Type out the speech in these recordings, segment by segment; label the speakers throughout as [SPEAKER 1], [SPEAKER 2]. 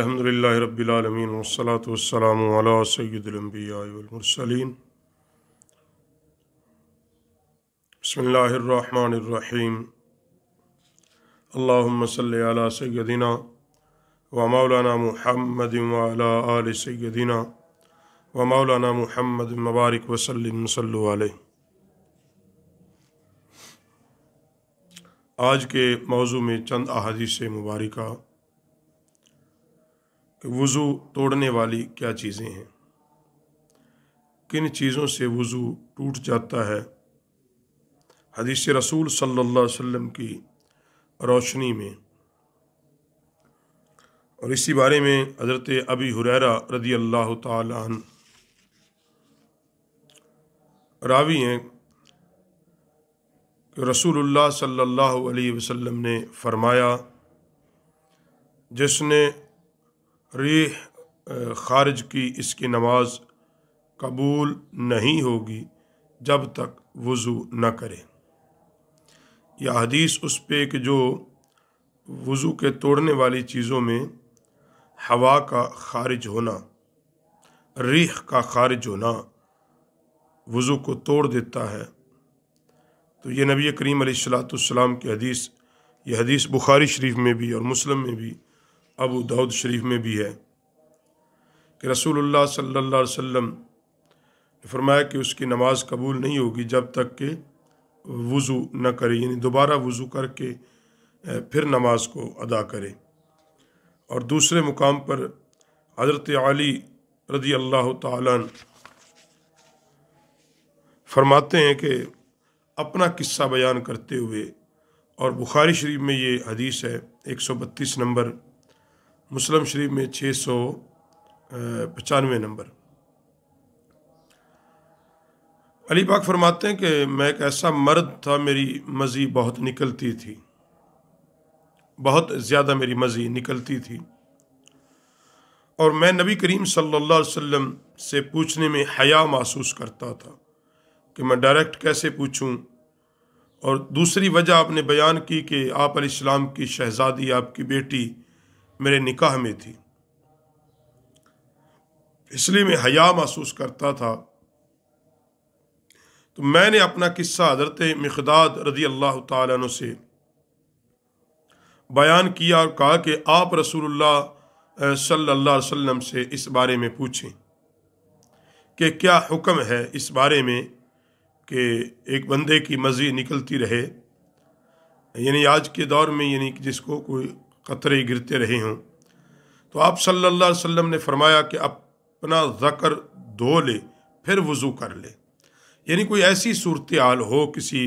[SPEAKER 1] अलहमदिल्ला रबीआलमीन वसलाम सैदुलम्बियामरसलिन बसमीम अल्लाम सल सैदिना व मौलाना महमद आल सैदिना व मौलाना महमद मबारक वसलम सल आज के मौजू में चंद अहादी मुबारका वज़ू तोड़ने वाली क्या चीज़ें हैं किन चीज़ों से वज़ू टूट जाता है हदीस रसूल सल्लल्लाहु अलैहि वसल्लम की रोशनी में और इसी बारे में हज़रत अबी हुरैरा रदी अल्लाह तवी रावी हैं कि रसूलुल्लाह सल्लल्लाहु अलैहि वसल्लम ने फरमाया जिसने रेह खारिज की इसकी नमाज कबूल नहीं होगी जब तक वज़ू न करे यह हदीस उस पे कि जो वज़ू के तोड़ने वाली चीज़ों में हवा का खारिज होना रीह का खारिज होना वज़ू को तोड़ देता है तो ये नबी करीम सलाम की हदीस यह हदीस बुखारी शरीफ में भी और मुस्लिम में भी अबू दाऊद शरीफ में भी है कि रसूलुल्लाह सल्लल्लाहु अलैहि वसल्लम ने फरमाया कि उसकी नमाज कबूल नहीं होगी जब तक कि वज़ू न करे यानी दोबारा वज़ू करके फिर नमाज को अदा करे और दूसरे मुकाम पर हज़रत अली रजी अल्लाह तरमाते फरमाते हैं कि अपना किस्सा बयान करते हुए और बुखारी शरीफ में ये हदीस है एक सौ बत्तीस नंबर मुस्लिम शरीफ में छः सौ पचानवे नंबर अली पाक फरमाते हैं कि मैं एक ऐसा मर्द था मेरी मज़ी बहुत निकलती थी बहुत ज़्यादा मेरी मज़ी निकलती थी और मैं नबी करीम सल्लल्लाहु अलैहि वसल्लम से पूछने में हया महसूस करता था कि मैं डायरेक्ट कैसे पूछूं और दूसरी वजह आपने बयान की कि आप इस्लाम की शहज़ादी आपकी बेटी मेरे निकाह में थी इसलिए मैं हया महसूस करता था तो मैंने अपना किस्सा हजरत मकदाद रजी अल्लाह तु से बयान किया और कहा कि आप रसूलुल्लाह सल्लल्लाहु अलैहि वसल्लम से इस बारे में पूछें कि क्या हुक्म है इस बारे में कि एक बंदे की मजी निकलती रहे यानी आज के दौर में यानी जिसको कोई कतरे गिरते रहे हों तो आप सल्लल्लाहु अलैहि वसल्लम ने फरमाया कि अपना ज़कर धो ले फिर वज़ू कर ले यानी कोई ऐसी सूरत हाल हो किसी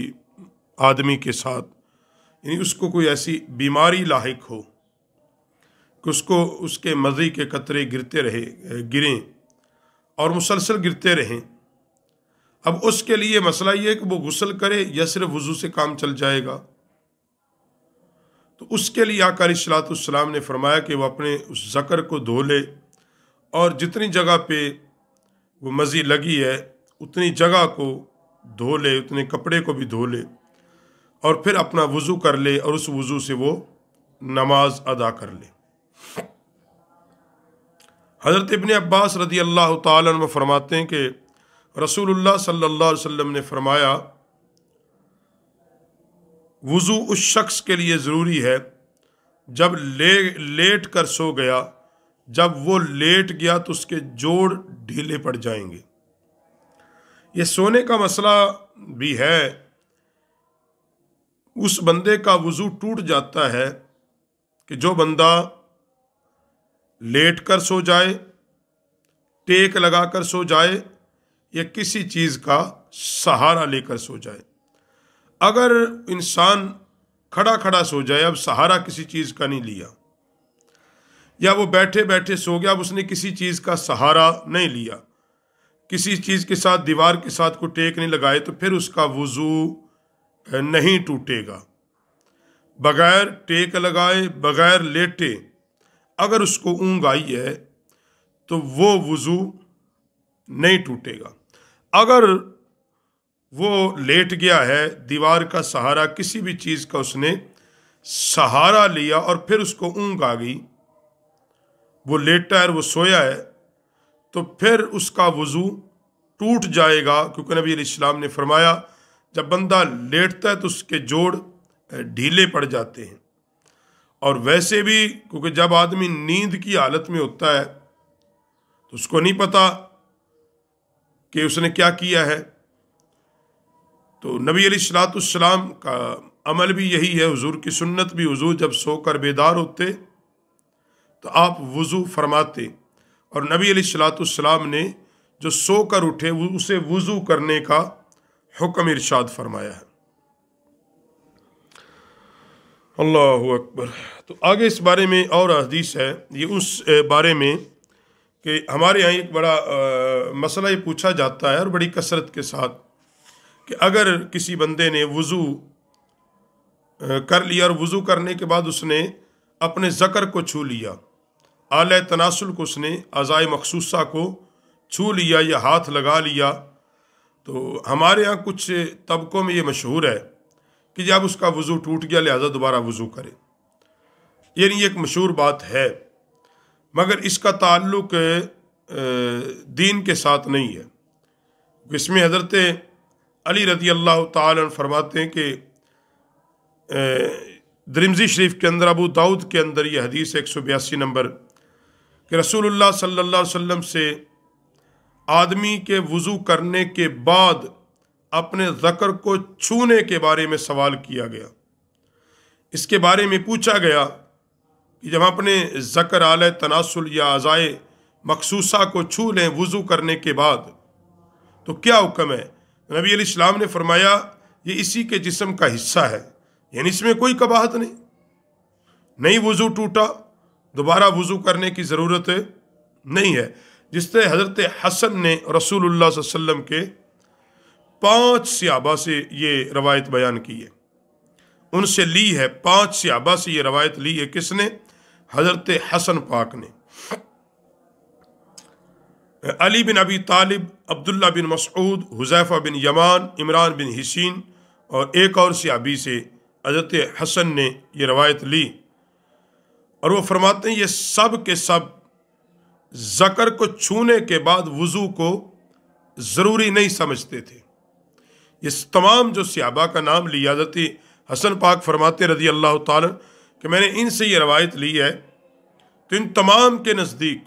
[SPEAKER 1] आदमी के साथ यानी उसको कोई ऐसी बीमारी लाक हो कि उसको उसके मज़े के कतरे गिरते रहे गिरें और मुसलसल गिरते रहें अब उसके लिए मसला ये है कि वो गुसल करे या सिर्फ वज़ू से काम चल जाएगा तो उसके लिए आकार सलातम ने फरमाया कि वह अपने उस ज़कर को धो ले और जितनी जगह पे वो मज़ी लगी है उतनी जगह को धो ले उतने कपड़े को भी धो ले और फिर अपना वज़ू कर ले और उस वज़ू से वो नमाज अदा कर ले हज़रत इबन अब्बास रदी अल्लाह तरमाते हैं कि रसूल सल्ला अलैहि ने फरमाया वज़ू उस शख्स के लिए ज़रूरी है जब ले लेट कर सो गया जब वो लेट गया तो उसके जोड़ ढीले पड़ जाएंगे ये सोने का मसला भी है उस बंदे का वज़ू टूट जाता है कि जो बंदा लेट कर सो जाए टेक लगा कर सो जाए या किसी चीज़ का सहारा लेकर सो जाए अगर इंसान खड़ा खड़ा सो जाए अब सहारा किसी चीज़ का नहीं लिया या वो बैठे बैठे सो गया अब उसने किसी चीज़ का सहारा नहीं लिया किसी चीज़ के साथ दीवार के साथ को टेक नहीं लगाए तो फिर उसका वज़ू नहीं टूटेगा बगैर टेक लगाए बगैर लेटे अगर उसको ऊँग आई है तो वो वज़ू नहीं टूटेगा अगर वो लेट गया है दीवार का सहारा किसी भी चीज़ का उसने सहारा लिया और फिर उसको ऊँग आ गई वो लेटा है वो सोया है तो फिर उसका वज़ू टूट जाएगा क्योंकि नबी इस्लाम ने फरमाया जब बंदा लेटता है तो उसके जोड़ ढीले पड़ जाते हैं और वैसे भी क्योंकि जब आदमी नींद की हालत में होता है तो उसको नहीं पता कि उसने क्या किया है तो नबी सलातम का अमल भी यही है हजूर की सुन्नत भी वजू जब सोकर बेदार होते तो आप वज़ू फरमाते और नबी सलातम ने जो सोकर उठे उसे वज़ू करने का हुक्म इरशाद फरमाया है अल्लाह अकबर तो आगे इस बारे में और अदीस है ये उस बारे में कि हमारे यहाँ एक बड़ा आ, मसला ये पूछा जाता है और बड़ी कसरत के साथ कि अगर किसी बंदे ने वज़ू कर लिया और वज़ू करने के बाद उसने अपने ज़कर को छू लिया आल तनासुल को उसने अज़ाय मखसूसा को छू लिया या हाथ लगा लिया तो हमारे यहाँ कुछ तबकों में ये मशहूर है कि जब उसका वज़ू टूट गया लिहाजा दोबारा वज़ू करे यानी एक मशहूर बात है मगर इसका ताल्लुक दीन के साथ नहीं है इसमें हज़रत अली रजी अल्लाह तरमाते फरमाते हैं कि दरिमजी शरीफ के अंदर अबू दाऊद के अंदर यह हदीस एक सौ बयासी नंबर कि रसूलुल्लाह सल्लल्लाहु अलैहि वसल्लम से आदमी के वज़ू करने के बाद अपने ज़कर को छूने के बारे में सवाल किया गया इसके बारे में पूछा गया कि जब अपने ज़कर आल तनासुल या अज़ाए मखसूसा को छू लें वज़ू करने के बाद तो क्या हुक्म है नबी इस्लाम ने फरमाया ये इसी के जिसम का हिस्सा है यानी इसमें कोई कबाहत नहीं नहीं वज़ू टूटा दोबारा वज़ू करने की ज़रूरत नहीं है जिस तरह हज़रत हसन ने रसूलुल्लाह वसल्लम के पांच सियाबा से ये रवायत बयान की है उनसे ली है पांच सियाबा से ये रवायत ली है किसने हज़रत हसन पाक ने अली बिन अबी तालिब अब्दुल्ला बिन मसूद हुजैफ़ा बिन यमान इमरान बिन हसीन और एक और सियाबी से हजरत हसन ने यह रवायत ली और वो फरमाते हैं ये सब के सब जकर को छूने के बाद वज़ू को ज़रूरी नहीं समझते थे इस तमाम जो सियाबा का नाम लिया हजरत हसन पाक फरमाते रजी अल्लाह त मैंने इनसे ये रवायत ली है तो इन तमाम के नज़दीक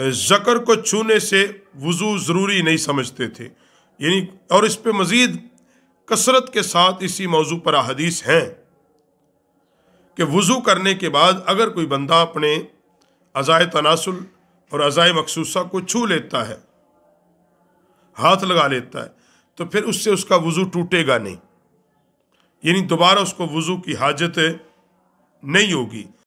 [SPEAKER 1] जकर को छूने से वज़ू ज़रूरी नहीं समझते थे यानी और इस पर मज़ीद कसरत के साथ इसी मौजू पर अहदीस हैं कि वज़ू करने के बाद अगर कोई बंदा अपने अज़ाय तनासुल और अज़ाय मखसूसा को छू लेता है हाथ लगा लेता है तो फिर उससे उसका वज़ू टूटेगा नहीं यानी दोबारा उसको वज़ू की हाजत नहीं होगी